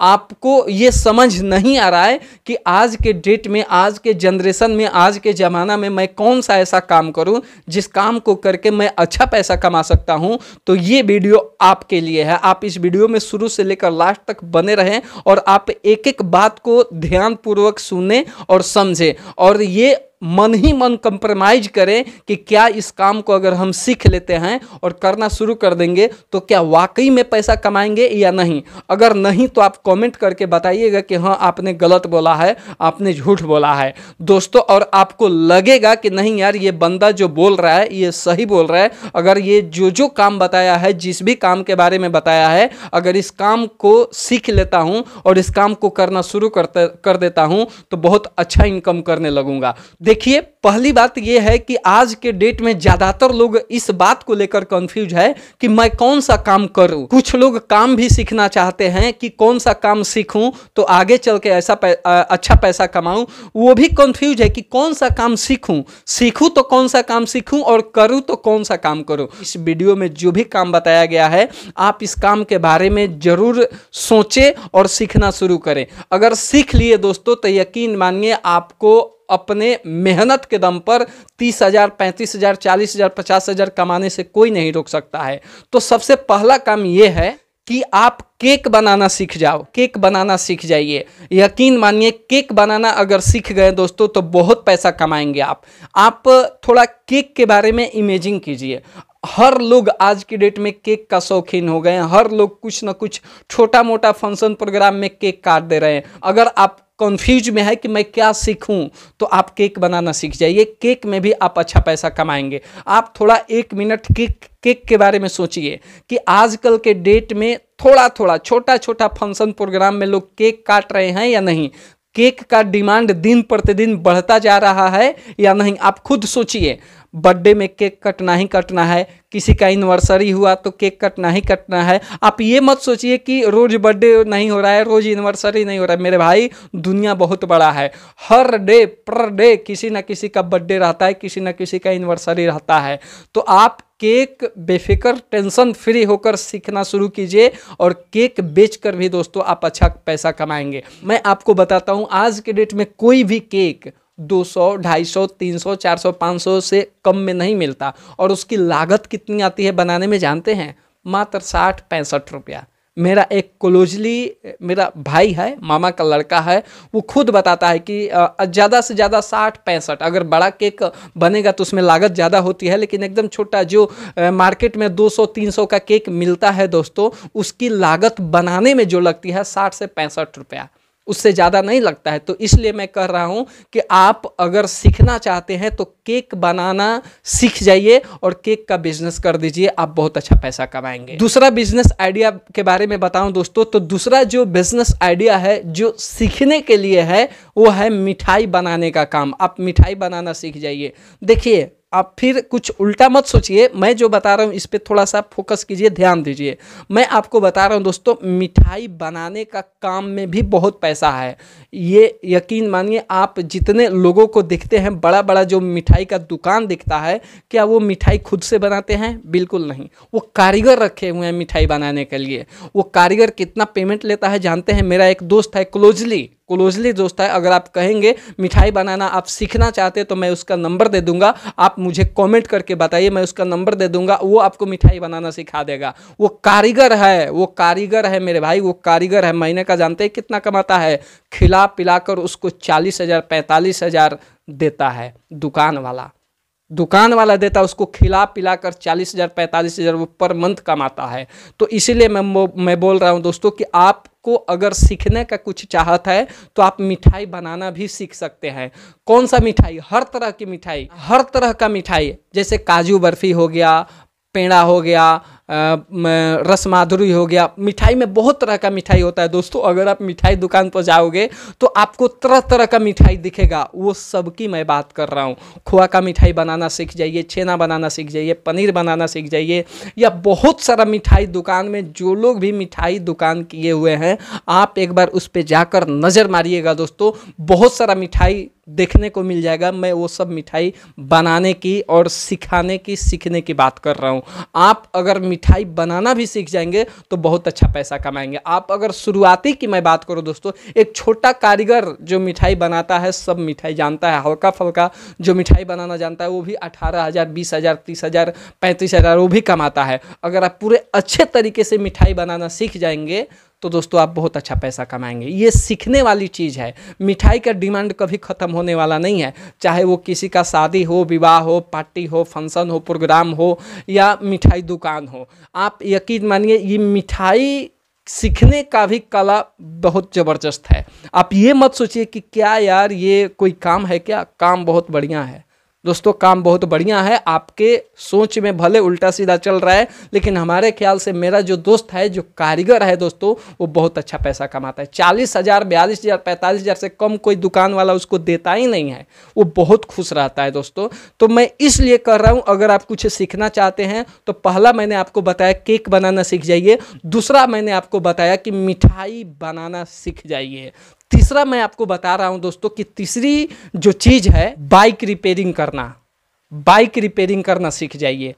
आपको ये समझ नहीं आ रहा है कि आज के डेट में आज के जनरेशन में आज के ज़माना में मैं कौन सा ऐसा काम करूं जिस काम को करके मैं अच्छा पैसा कमा सकता हूं तो ये वीडियो आपके लिए है आप इस वीडियो में शुरू से लेकर लास्ट तक बने रहें और आप एक एक बात को ध्यानपूर्वक सुने और समझें और ये मन ही मन कंप्रोमाइज करें कि क्या इस काम को अगर हम सीख लेते हैं और करना शुरू कर देंगे तो क्या वाकई में पैसा कमाएंगे या नहीं अगर नहीं तो आप कमेंट करके बताइएगा कि हाँ आपने गलत बोला है आपने झूठ बोला है दोस्तों और आपको लगेगा कि नहीं यार ये बंदा जो बोल रहा है ये सही बोल रहा है अगर ये जो जो काम बताया है जिस भी काम के बारे में बताया है अगर इस काम को सीख लेता हूँ और इस काम को करना शुरू कर देता हूँ तो बहुत अच्छा इनकम करने लगूंगा देखिए पहली बात तो यह है कि आज के डेट में ज्यादातर लोग इस बात को लेकर कंफ्यूज है कि मैं कौन सा काम करूं कुछ लोग काम भी सीखना चाहते हैं कि कौन सा काम सीखूं तो आगे चल के ऐसा पै, अच्छा पैसा कमाऊं वो भी कंफ्यूज है कि कौन सा काम सीखूं सीखूं तो कौन सा काम सीखूं और करूं तो कौन सा काम करूं इस वीडियो में जो भी काम बताया गया है आप इस काम के बारे में जरूर सोचे और सीखना शुरू करें अगर सीख लिए दोस्तों तो यकीन मानिए आपको अपने मेहनत के के दम पर तीस हज़ार पैंतीस हज़ार चालीस हज़ार पचास हज़ार कमाने से कोई नहीं रोक सकता है तो सबसे पहला काम ये है कि आप केक बनाना सीख जाओ केक बनाना सीख जाइए यकीन मानिए केक बनाना अगर सीख गए दोस्तों तो बहुत पैसा कमाएंगे आप आप थोड़ा केक के बारे में इमेजिंग कीजिए हर लोग आज की डेट में केक का शौकीन हो गए हैं हर लोग कुछ ना कुछ छोटा मोटा फंक्शन प्रोग्राम में केक काट दे रहे हैं अगर आप कन्फ्यूज में है कि मैं क्या सीखूं तो आप केक बनाना सीख जाइए केक में भी आप अच्छा पैसा कमाएंगे आप थोड़ा एक मिनट केक केक के बारे में सोचिए कि आजकल के डेट में थोड़ा थोड़ा छोटा छोटा फंक्शन प्रोग्राम में लोग केक काट रहे हैं या नहीं केक का डिमांड दिन प्रतिदिन बढ़ता जा रहा है या नहीं आप खुद सोचिए बर्थडे में केक कटना ही कटना है किसी का एनिवर्सरी हुआ तो केक कटना ही कटना है आप ये मत सोचिए कि रोज़ बर्थडे नहीं हो रहा है रोज़ एनिवर्सरी नहीं हो रहा है मेरे भाई दुनिया बहुत बड़ा है हर डे पर डे किसी ना किसी का बर्थडे रहता है किसी ना किसी का एनिवर्सरी रहता है तो आप केक बेफिक्र टेंशन फ्री होकर सीखना शुरू कीजिए और केक बेचकर भी दोस्तों आप अच्छा पैसा कमाएंगे मैं आपको बताता हूँ आज के डेट में कोई भी केक दो सौ ढाई सौ तीन सौ चार सौ पाँच सौ से कम में नहीं मिलता और उसकी लागत कितनी आती है बनाने में जानते हैं मात्र साठ पैंसठ रुपया मेरा एक क्लोजली मेरा भाई है मामा का लड़का है वो खुद बताता है कि ज़्यादा से ज़्यादा साठ पैंसठ अगर बड़ा केक बनेगा तो उसमें लागत ज़्यादा होती है लेकिन एकदम छोटा जो मार्केट में 200-300 का केक मिलता है दोस्तों उसकी लागत बनाने में जो लगती है साठ से पैंसठ रुपया उससे ज़्यादा नहीं लगता है तो इसलिए मैं कह रहा हूँ कि आप अगर सीखना चाहते हैं तो केक बनाना सीख जाइए और केक का बिजनेस कर दीजिए आप बहुत अच्छा पैसा कमाएंगे दूसरा बिजनेस आइडिया के बारे में बताऊँ दोस्तों तो दूसरा जो बिजनेस आइडिया है जो सीखने के लिए है वो है मिठाई बनाने का काम आप मिठाई बनाना सीख जाइए देखिए आप फिर कुछ उल्टा मत सोचिए मैं जो बता रहा हूँ इस पर थोड़ा सा फोकस कीजिए ध्यान दीजिए मैं आपको बता रहा हूँ दोस्तों मिठाई बनाने का काम में भी बहुत पैसा है ये यकीन मानिए आप जितने लोगों को देखते हैं बड़ा बड़ा जो मिठाई का दुकान दिखता है क्या वो मिठाई खुद से बनाते हैं बिल्कुल नहीं वो कारीगर रखे हुए हैं मिठाई बनाने के लिए वो कारीगर कितना पेमेंट लेता है जानते हैं मेरा एक दोस्त है क्लोजली क्लोजली दोस्त है अगर आप कहेंगे मिठाई बनाना आप सीखना चाहते तो मैं उसका नंबर दे दूंगा आप मुझे कमेंट करके बताइए मैं उसका नंबर दे दूंगा वो आपको मिठाई बनाना सिखा देगा वो कारीगर है वो कारीगर है मेरे भाई वो कारीगर है महीने का जानते हैं कितना कमाता है खिला कर उसको चालीस हज़ार पैंतालीस हज़ार देता है दुकान वाला दुकान वाला देता है उसको खिला पिला कर चालीस हज़ार पैंतालीस हज़ार वो पर मंथ कमाता है तो इसीलिए मैं मैं बोल रहा हूँ दोस्तों कि आपको अगर सीखने का कुछ चाहत है तो आप मिठाई बनाना भी सीख सकते हैं कौन सा मिठाई हर तरह की मिठाई हर तरह का मिठाई जैसे काजू बर्फ़ी हो गया पेड़ा हो गया रस माधुरी हो गया मिठाई में बहुत तरह का मिठाई होता है दोस्तों अगर आप मिठाई दुकान पर जाओगे तो आपको तरह तरह का मिठाई दिखेगा वो सबकी मैं बात कर रहा हूँ खोआ का मिठाई बनाना सीख जाइए छेना बनाना सीख जाइए पनीर बनाना सीख जाइए या बहुत सारा मिठाई दुकान में जो लोग भी मिठाई दुकान किए हुए हैं आप एक बार उस पर जाकर नज़र मारिएगा दोस्तों बहुत सारा मिठाई देखने को मिल जाएगा मैं वो सब मिठाई बनाने की और सिखाने की सीखने की बात कर रहा हूँ आप अगर मिठाई बनाना भी सीख जाएंगे तो बहुत अच्छा पैसा कमाएंगे आप अगर शुरुआती की मैं बात करूँ दोस्तों एक छोटा कारीगर जो मिठाई बनाता है सब मिठाई जानता है हल्का फल्का जो मिठाई बनाना जानता है वो भी अठारह हज़ार बीस हज़ार तीस हज़ार पैंतीस हज़ार वो भी कमाता है अगर आप पूरे अच्छे तरीके से मिठाई बनाना सीख जाएंगे तो दोस्तों आप बहुत अच्छा पैसा कमाएंगे ये सीखने वाली चीज़ है मिठाई का डिमांड कभी ख़त्म होने वाला नहीं है चाहे वो किसी का शादी हो विवाह हो पार्टी हो फंक्शन हो प्रोग्राम हो या मिठाई दुकान हो आप यकीन मानिए ये मिठाई सीखने का भी कला बहुत ज़बरदस्त है आप ये मत सोचिए कि क्या यार ये कोई काम है क्या काम बहुत बढ़िया है दोस्तों काम बहुत बढ़िया है आपके सोच में भले उल्टा सीधा चल रहा है लेकिन हमारे ख्याल से मेरा जो दोस्त है जो कारीगर है दोस्तों वो बहुत अच्छा पैसा कमाता है चालीस हज़ार बयालीस हज़ार पैंतालीस हज़ार से कम कोई दुकान वाला उसको देता ही नहीं है वो बहुत खुश रहता है दोस्तों तो मैं इसलिए कर रहा हूँ अगर आप कुछ सीखना चाहते हैं तो पहला मैंने आपको बताया केक बनाना सीख जाइए दूसरा मैंने आपको बताया कि मिठाई बनाना सीख जाइए तीसरा मैं आपको बता रहा हूँ दोस्तों कि तीसरी जो चीज़ है बाइक रिपेयरिंग करना बाइक रिपेयरिंग करना सीख जाइए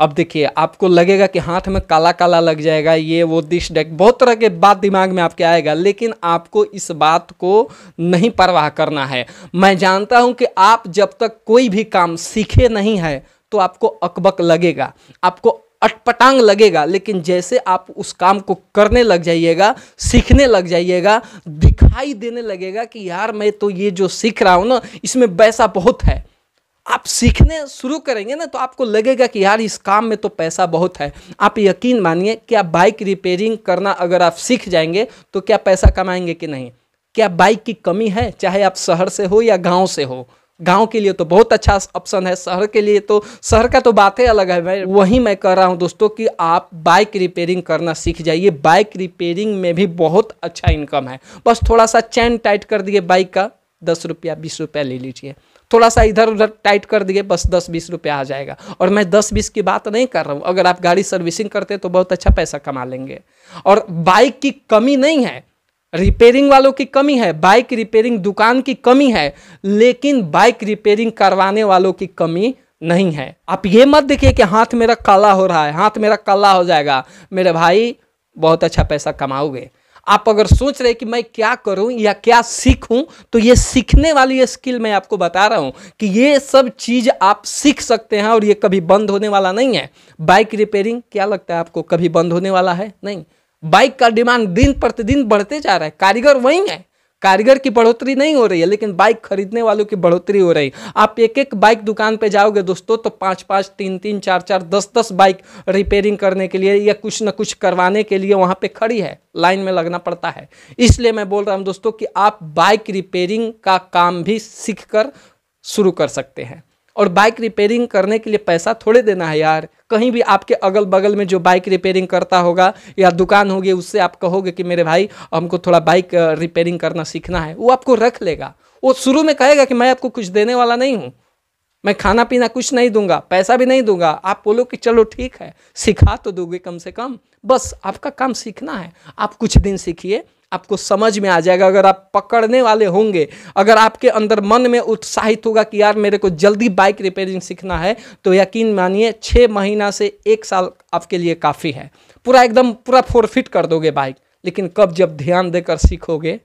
अब देखिए आपको लगेगा कि हाथ में काला काला लग जाएगा ये वो दिश डेक बहुत तरह के बात दिमाग में आपके आएगा लेकिन आपको इस बात को नहीं परवाह करना है मैं जानता हूँ कि आप जब तक कोई भी काम सीखे नहीं है तो आपको अकबक लगेगा आपको अटपटांग लगेगा लेकिन जैसे आप उस काम को करने लग जाइएगा सीखने लग जाइएगा दिखाई देने लगेगा कि यार मैं तो ये जो सीख रहा हूँ ना इसमें पैसा बहुत है आप सीखने शुरू करेंगे ना तो आपको लगेगा कि यार इस काम में तो पैसा बहुत है आप यकीन मानिए कि आप बाइक रिपेयरिंग करना अगर आप सीख जाएंगे तो क्या पैसा कमाएंगे कि नहीं क्या बाइक की कमी है चाहे आप शहर से हो या गाँव से हो गांव के लिए तो बहुत अच्छा ऑप्शन है शहर के लिए तो शहर का तो बात ही अलग है भाई वही मैं कर रहा हूँ दोस्तों कि आप बाइक रिपेयरिंग करना सीख जाइए बाइक रिपेयरिंग में भी बहुत अच्छा इनकम है बस थोड़ा सा चैन टाइट कर दिए बाइक का दस रुपया बीस रुपया ले लीजिए थोड़ा सा इधर उधर टाइट कर दिए बस दस बीस रुपया आ जाएगा और मैं दस बीस की बात नहीं कर रहा हूँ अगर आप गाड़ी सर्विसिंग करते तो बहुत अच्छा पैसा कमा लेंगे और बाइक की कमी नहीं है रिपेयरिंग वालों की कमी है बाइक रिपेयरिंग दुकान की कमी है लेकिन बाइक रिपेयरिंग करवाने वालों की कमी नहीं है आप ये मत देखिए कि हाथ मेरा काला हो रहा है हाथ मेरा काला हो जाएगा मेरे भाई बहुत अच्छा पैसा कमाओगे आप अगर सोच रहे कि मैं क्या करूं या क्या सीखूं तो ये सीखने वाली स्किल मैं आपको बता रहा हूं कि ये सब चीज़ आप सीख सकते हैं और ये कभी बंद होने वाला नहीं है बाइक रिपेयरिंग क्या लगता है आपको कभी बंद होने वाला है नहीं बाइक का डिमांड दिन प्रतिदिन बढ़ते जा रहा है कारीगर वही है कारीगर की बढ़ोतरी नहीं हो रही है लेकिन बाइक खरीदने वालों की बढ़ोतरी हो रही है आप एक एक बाइक दुकान पे जाओगे दोस्तों तो पाँच पाँच तीन तीन चार चार दस दस बाइक रिपेयरिंग करने के लिए या कुछ ना कुछ करवाने के लिए वहाँ पे खड़ी है लाइन में लगना पड़ता है इसलिए मैं बोल रहा हूँ दोस्तों कि आप बाइक रिपेयरिंग का काम भी सीख कर शुरू कर सकते हैं और बाइक रिपेयरिंग करने के लिए पैसा थोड़े देना है यार कहीं भी आपके अगल बगल में जो बाइक रिपेयरिंग करता होगा या दुकान होगी उससे आप कहोगे कि मेरे भाई हमको थोड़ा बाइक रिपेयरिंग करना सीखना है वो आपको रख लेगा वो शुरू में कहेगा कि मैं आपको कुछ देने वाला नहीं हूँ मैं खाना पीना कुछ नहीं दूंगा पैसा भी नहीं दूंगा आप बोलो कि चलो ठीक है सिखा तो दोगे कम से कम बस आपका काम सीखना है आप कुछ दिन सीखिए आपको समझ में आ जाएगा अगर आप पकड़ने वाले होंगे अगर आपके अंदर मन में उत्साहित होगा कि यार मेरे को जल्दी बाइक रिपेयरिंग सीखना है तो यकीन मानिए छः महीना से एक साल आपके लिए काफ़ी है पूरा एकदम पूरा फोरफिट कर दोगे बाइक लेकिन कब जब ध्यान देकर सीखोगे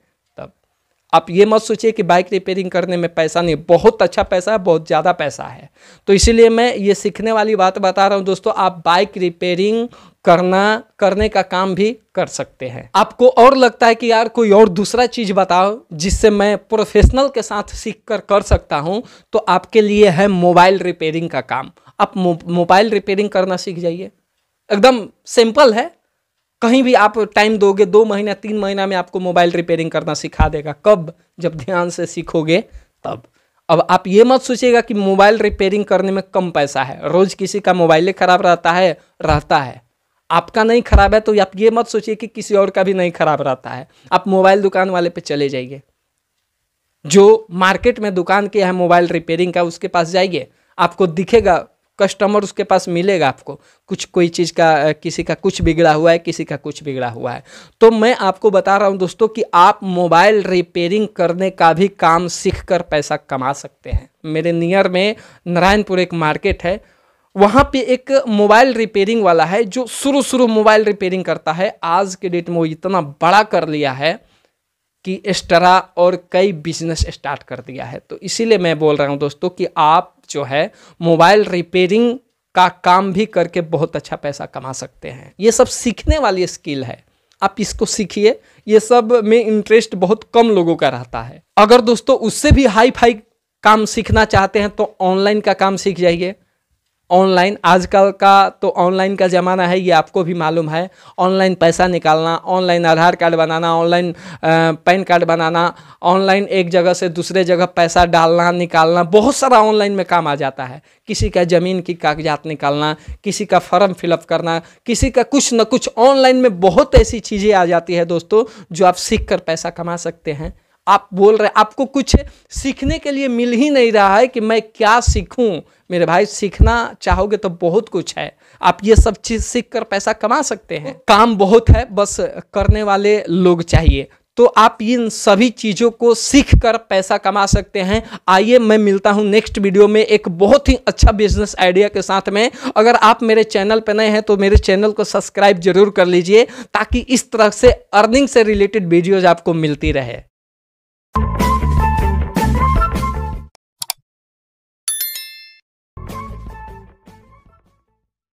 आप ये मत सोचिए कि बाइक रिपेयरिंग करने में पैसा नहीं बहुत अच्छा पैसा है बहुत ज़्यादा पैसा है तो इसीलिए मैं ये सीखने वाली बात बता रहा हूँ दोस्तों आप बाइक रिपेयरिंग करना करने का काम भी कर सकते हैं आपको और लगता है कि यार कोई और दूसरा चीज़ बताओ जिससे मैं प्रोफेशनल के साथ सीख कर कर सकता हूँ तो आपके लिए है मोबाइल रिपेयरिंग का काम आप मोबाइल रिपेयरिंग करना सीख जाइए एकदम सिंपल है कहीं भी आप टाइम दोगे दो महीना तीन महीना में आपको मोबाइल रिपेयरिंग करना सिखा देगा कब जब ध्यान से सीखोगे तब अब आप ये मत सोचिएगा कि मोबाइल रिपेयरिंग करने में कम पैसा है रोज़ किसी का मोबाइल ख़राब रहता है रहता है आपका नहीं ख़राब है तो आप ये मत सोचिए कि किसी और का भी नहीं ख़राब रहता है आप मोबाइल दुकान वाले पे चले जाइए जो मार्केट में दुकान के है मोबाइल रिपेयरिंग का उसके पास जाइए आपको दिखेगा कस्टमर उसके पास मिलेगा आपको कुछ कोई चीज़ का किसी का कुछ बिगड़ा हुआ है किसी का कुछ बिगड़ा हुआ है तो मैं आपको बता रहा हूँ दोस्तों कि आप मोबाइल रिपेयरिंग करने का भी काम सीख कर पैसा कमा सकते हैं मेरे नियर में नारायणपुर एक मार्केट है वहाँ पे एक मोबाइल रिपेयरिंग वाला है जो शुरू शुरू मोबाइल रिपेयरिंग करता है आज के डेट में वो इतना बड़ा कर लिया है कि एक्स्ट्रा और कई बिजनेस स्टार्ट कर दिया है तो इसीलिए मैं बोल रहा हूँ दोस्तों कि आप जो है मोबाइल रिपेयरिंग का काम भी करके बहुत अच्छा पैसा कमा सकते हैं ये सब सीखने वाली स्किल है आप इसको सीखिए ये सब में इंटरेस्ट बहुत कम लोगों का रहता है अगर दोस्तों उससे भी हाई फाई काम सीखना चाहते हैं तो ऑनलाइन का काम सीख जाइए ऑनलाइन आजकल का तो ऑनलाइन का ज़माना है ये आपको भी मालूम है ऑनलाइन पैसा निकालना ऑनलाइन आधार कार्ड बनाना ऑनलाइन पैन कार्ड बनाना ऑनलाइन एक जगह से दूसरे जगह पैसा डालना निकालना बहुत सारा ऑनलाइन में काम आ जाता है किसी का ज़मीन की कागजात निकालना किसी का फॉर्म फिलअप करना किसी का कुछ न कुछ ऑनलाइन में बहुत ऐसी चीज़ें आ जाती है दोस्तों जो आप सीख कर पैसा कमा सकते हैं आप बोल रहे आपको कुछ सीखने के लिए मिल ही नहीं रहा है कि मैं क्या सीखूं मेरे भाई सीखना चाहोगे तो बहुत कुछ है आप ये सब चीज़ सीख कर पैसा कमा सकते हैं काम बहुत है बस करने वाले लोग चाहिए तो आप इन सभी चीज़ों को सीख कर पैसा कमा सकते हैं आइए मैं मिलता हूँ नेक्स्ट वीडियो में एक बहुत ही अच्छा बिजनेस आइडिया के साथ में अगर आप मेरे चैनल पर नए हैं तो मेरे चैनल को सब्सक्राइब जरूर कर लीजिए ताकि इस तरह से अर्निंग से रिलेटेड वीडियोज आपको मिलती रहे